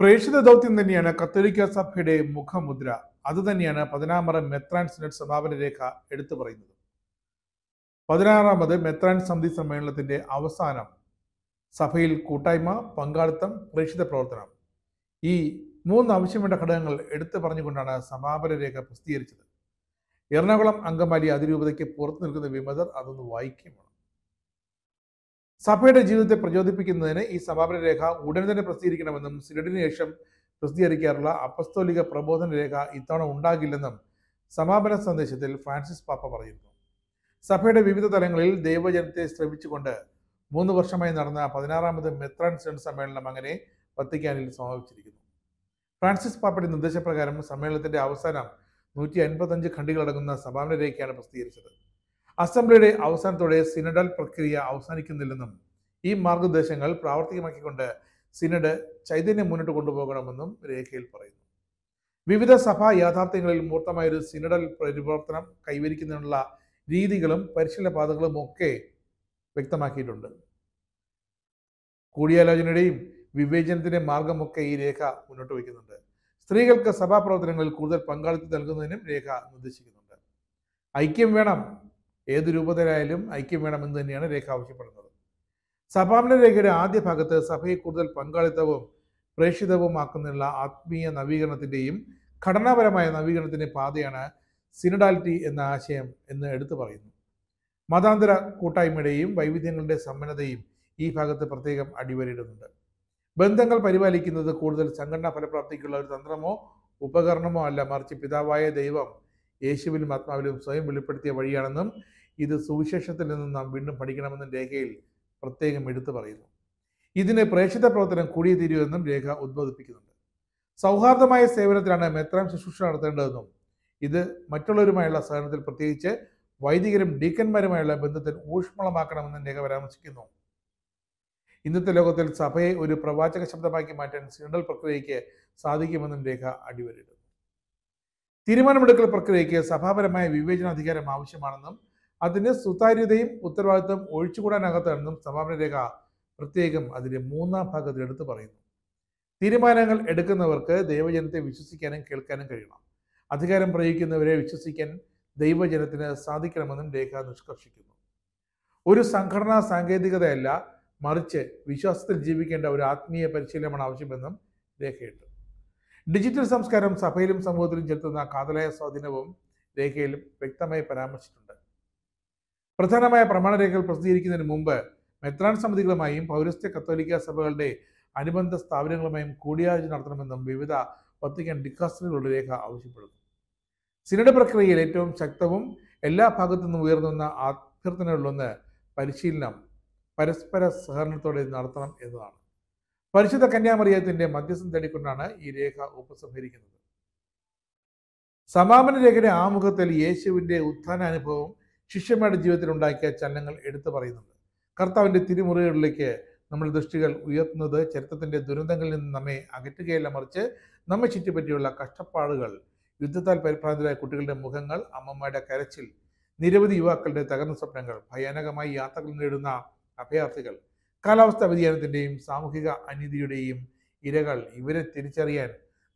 പ്രേക്ഷിത ദൗത്യം തന്നെയാണ് കത്തോലിക്ക സഭയുടെ മുഖമുദ്ര അത് തന്നെയാണ് പതിനാറാം മെത്രാൻ സിനഡ് സമാപന രേഖ എടുത്തു പറയുന്നത് പതിനാറാമത് മെത്രാൻ സമിതി സമ്മേളനത്തിന്റെ അവസാനം സഭയിൽ കൂട്ടായ്മ പങ്കാളിത്തം പ്രേക്ഷിത പ്രവർത്തനം ഈ മൂന്ന് ആവശ്യം വേണ്ട ഘടകങ്ങൾ എടുത്തു പറഞ്ഞുകൊണ്ടാണ് സമാപന രേഖ പ്രസിദ്ധീകരിച്ചത് എറണാകുളം അങ്കമാലി അതിരൂപതയ്ക്ക് പുറത്തു നിൽക്കുന്ന വിമതർ അതൊന്ന് വായിക്കുകയാണ് സഭയുടെ ജീവിതത്തെ പ്രചോദിപ്പിക്കുന്നതിന് ഈ സമാപന രേഖ ഉടൻ തന്നെ പ്രസിദ്ധീകരിക്കണമെന്നും സിനഡിന് ശേഷം പ്രസിദ്ധീകരിക്കാറുള്ള അപസ്തോലിക പ്രബോധന രേഖ ഇത്തവണ ഉണ്ടാകില്ലെന്നും സമാപന സന്ദേശത്തിൽ ഫ്രാൻസിസ് പാപ്പ പറയുന്നു സഭയുടെ വിവിധ തലങ്ങളിൽ ദൈവജനത്തെ ശ്രമിച്ചുകൊണ്ട് മൂന്ന് വർഷമായി നടന്ന പതിനാറാമത് മെത്രാൻ സെൻറ്റ് സമ്മേളനം അങ്ങനെ വത്തിക്കാനിൽ സമാപിച്ചിരിക്കുന്നു ഫ്രാൻസിസ് പാപ്പയുടെ നിർദ്ദേശപ്രകാരം സമ്മേളനത്തിന്റെ അവസാനം നൂറ്റി അൻപത്തഞ്ച് ഖണ്ഡികളടങ്ങുന്ന സമാപന രേഖയാണ് പ്രസിദ്ധീകരിച്ചത് അസംബ്ലിയുടെ അവസാനത്തോടെ സിനഡൽ പ്രക്രിയ അവസാനിക്കുന്നില്ലെന്നും ഈ മാർഗനിർദ്ദേശങ്ങൾ പ്രാവർത്തികമാക്കിക്കൊണ്ട് സിനഡ് ചൈതന്യം മുന്നോട്ട് കൊണ്ടുപോകണമെന്നും രേഖയിൽ പറയുന്നു വിവിധ സഭാ യാഥാർത്ഥ്യങ്ങളിൽ മൂർത്തമായൊരു സിനഡൽ പരിവർത്തനം കൈവരിക്കുന്നതിനുള്ള രീതികളും പരിശീലന പാതകളും ഒക്കെ വ്യക്തമാക്കിയിട്ടുണ്ട് കൂടിയാലോചനയുടെയും വിവേചനത്തിന്റെ മാർഗമൊക്കെ ഈ രേഖ മുന്നോട്ട് വയ്ക്കുന്നുണ്ട് സ്ത്രീകൾക്ക് സഭാ പ്രവർത്തനങ്ങളിൽ കൂടുതൽ പങ്കാളിത്തം നൽകുന്നതിനും രേഖ നിർദ്ദേശിക്കുന്നുണ്ട് ഐക്യം വേണം ഏത് രൂപത്തിലായാലും ഐക്യം വേണമെന്ന് തന്നെയാണ് രേഖ ആവശ്യപ്പെടുന്നത് സഭാപന രേഖയുടെ ആദ്യ ഭാഗത്ത് സഭയെ കൂടുതൽ പങ്കാളിത്തവും പ്രേക്ഷിതവുമാക്കുന്നതിനുള്ള ആത്മീയ നവീകരണത്തിൻ്റെയും ഘടനാപരമായ നവീകരണത്തിൻ്റെ പാതയാണ് സിനഡാലിറ്റി എന്ന ആശയം എന്ന് എടുത്തു പറയുന്നു മതാന്തര കൂട്ടായ്മയുടെയും വൈവിധ്യങ്ങളുടെ സമ്മനതയും ഈ ഭാഗത്ത് പ്രത്യേകം അടിവരയിടുന്നുണ്ട് ബന്ധങ്ങൾ പരിപാലിക്കുന്നത് കൂടുതൽ സംഘടനാ ഫലപ്രാപ്തിക്കുള്ള ഒരു തന്ത്രമോ ഉപകരണമോ അല്ല മറിച്ച് പിതാവായ ദൈവം യേശുവിലും ആത്മാവിലും സ്വയം വെളിപ്പെടുത്തിയ വഴിയാണെന്നും ഇത് സുവിശേഷത്തിൽ നിന്ന് നാം വീണ്ടും പഠിക്കണമെന്ന് രേഖയിൽ പ്രത്യേകം എടുത്തു പറയുന്നു ഇതിനെ പ്രേക്ഷിത പ്രവർത്തനം കൂടിയേ തീരൂ രേഖ ഉദ്ബോധിപ്പിക്കുന്നുണ്ട് സൗഹാർദ്ദമായ സേവനത്തിലാണ് മെത്രാൻ ശുശ്രൂഷ നടത്തേണ്ടതെന്നും ഇത് മറ്റുള്ളവരുമായുള്ള സഹനത്തിൽ പ്രത്യേകിച്ച് വൈദികരും ഡീക്കന്മാരുമായുള്ള ബന്ധത്തിൽ ഊഷ്മളമാക്കണമെന്നും രേഖ പരാമർശിക്കുന്നു ഇന്നത്തെ ലോകത്തിൽ സഭയെ ഒരു പ്രവാചക ശബ്ദമാക്കി മാറ്റാൻ സിനഡൽ പ്രക്രിയയ്ക്ക് സാധിക്കുമെന്നും രേഖ അടിവരയിടുന്നു തീരുമാനമെടുക്കൽ പ്രക്രിയയ്ക്ക് സഭാപരമായ വിവേചനാധികാരം ആവശ്യമാണെന്നും അതിന് സുതാര്യതയും ഉത്തരവാദിത്തവും ഒഴിച്ചുകൂടാനാകാത്തതാണെന്നും സമാപന രേഖ പ്രത്യേകം അതിൻ്റെ മൂന്നാം ഭാഗത്തിൽ എടുത്തു പറയുന്നു തീരുമാനങ്ങൾ എടുക്കുന്നവർക്ക് ദൈവജനത്തെ വിശ്വസിക്കാനും കേൾക്കാനും കഴിയണം അധികാരം പ്രയോഗിക്കുന്നവരെ വിശ്വസിക്കാൻ ദൈവജനത്തിന് സാധിക്കണമെന്നും രേഖ നിഷ്കർഷിക്കുന്നു ഒരു സംഘടനാ സാങ്കേതികതയല്ല മറിച്ച് വിശ്വാസത്തിൽ ജീവിക്കേണ്ട ഒരു ആത്മീയ പരിശീലനമാണ് ആവശ്യമെന്നും രേഖയുണ്ട് ഡിജിറ്റൽ സംസ്കാരം സഭയിലും സമൂഹത്തിലും ചെലുത്തുന്ന കാതലായ സ്വാധീനവും രേഖയിലും വ്യക്തമായി പരാമർശിച്ചിട്ടുണ്ട് പ്രധാനമായ പ്രമാണരേഖകൾ പ്രസിദ്ധീകരിക്കുന്നതിന് മുമ്പ് മെത്രാൻ സമിതികളുമായും പൗരസ്ത്യ കത്തോലിക്ക സഭകളുടെ അനുബന്ധ സ്ഥാപനങ്ങളുമായും കൂടിയാലോചന നടത്തണമെന്നും വിവിധ വത്തിക്കാൻ ഡിക്കാസ്റ്ററുകളുടെ രേഖ ആവശ്യപ്പെടുന്നു സിനഡ് പ്രക്രിയയിൽ ഏറ്റവും ശക്തവും എല്ലാ ഭാഗത്തു നിന്നും ഉയർന്നുവന്ന അഭ്യർത്ഥനകളിലൊന്ന് പരിശീലനം പരസ്പര സഹകരണത്തോടെ നടത്തണം എന്നതാണ് പരിശുദ്ധ കന്യാമറിയത്തിന്റെ മധ്യസ്ഥം തേടിക്കൊണ്ടാണ് ഈ രേഖ ഉപസംഹരിക്കുന്നത് സമാപന രേഖയുടെ ആമുഖത്തിൽ യേശുവിന്റെ ഉത്ഥാന അനുഭവം ശിഷ്യന്മാരുടെ ജീവിതത്തിൽ ഉണ്ടാക്കിയ ചലനങ്ങൾ എടുത്തു പറയുന്നുണ്ട് കർത്താവിൻ്റെ തിരുമുറികളിലേക്ക് നമ്മൾ ദൃഷ്ടികൾ ഉയർത്തുന്നത് ചരിത്രത്തിൻ്റെ ദുരന്തങ്ങളിൽ നിന്ന് നമ്മെ അകറ്റുകയല്ല മറിച്ച് നമ്മെ ചുറ്റിപ്പറ്റിയുള്ള കഷ്ടപ്പാടുകൾ യുദ്ധത്താൽ പരിഭ്രാന്തരായ കുട്ടികളുടെ മുഖങ്ങൾ അമ്മമാരുടെ കരച്ചിൽ നിരവധി യുവാക്കളുടെ തകർന്ന സ്വപ്നങ്ങൾ ഭയാനകമായി യാത്രകൾ നേടുന്ന അഭയാർത്ഥികൾ കാലാവസ്ഥാ വ്യതിയാനത്തിൻ്റെയും സാമൂഹിക അനീതിയുടെയും ഇരകൾ ഇവരെ തിരിച്ചറിയാൻ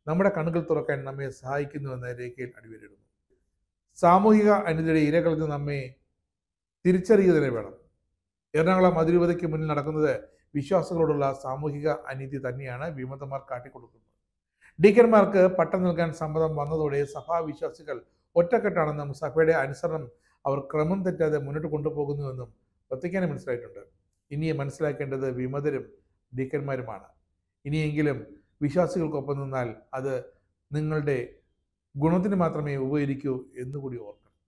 നമ്മുടെ കണ്ണുകൾ തുറക്കാൻ നമ്മെ സഹായിക്കുന്നുവെന്ന് രേഖയിൽ അടിവരയിടുന്നു സാമൂഹിക അനിതയുടെ ഇരകളിൽ നിന്ന് നമ്മെ തിരിച്ചറിയുക തന്നെ വേണം എറണാകുളം അതിരൂപതയ്ക്ക് മുന്നിൽ നടക്കുന്നത് വിശ്വാസികളോടുള്ള സാമൂഹിക അനീതി തന്നെയാണ് വിമതന്മാർ കാട്ടിക്കൊടുക്കുന്നത് ഡീക്കന്മാർക്ക് പട്ടം നൽകാൻ സമ്മതം വന്നതോടെ സഭാവിശ്വാസികൾ ഒറ്റക്കെട്ടാണെന്നും സഭയുടെ അനുസരണം അവർ ക്രമം തെറ്റാതെ മുന്നോട്ട് കൊണ്ടുപോകുന്നുവെന്നും വത്തിക്കാനും മനസ്സിലായിട്ടുണ്ട് ഇനിയെ മനസ്സിലാക്കേണ്ടത് വിമതരും ഡീക്കന്മാരുമാണ് ഇനിയെങ്കിലും വിശ്വാസികൾക്കൊപ്പം നിന്നാൽ അത് നിങ്ങളുടെ ഗുണത്തിന് മാത്രമേ ഉപകരിക്കൂ എന്നുകൂടി ഓർമ്മ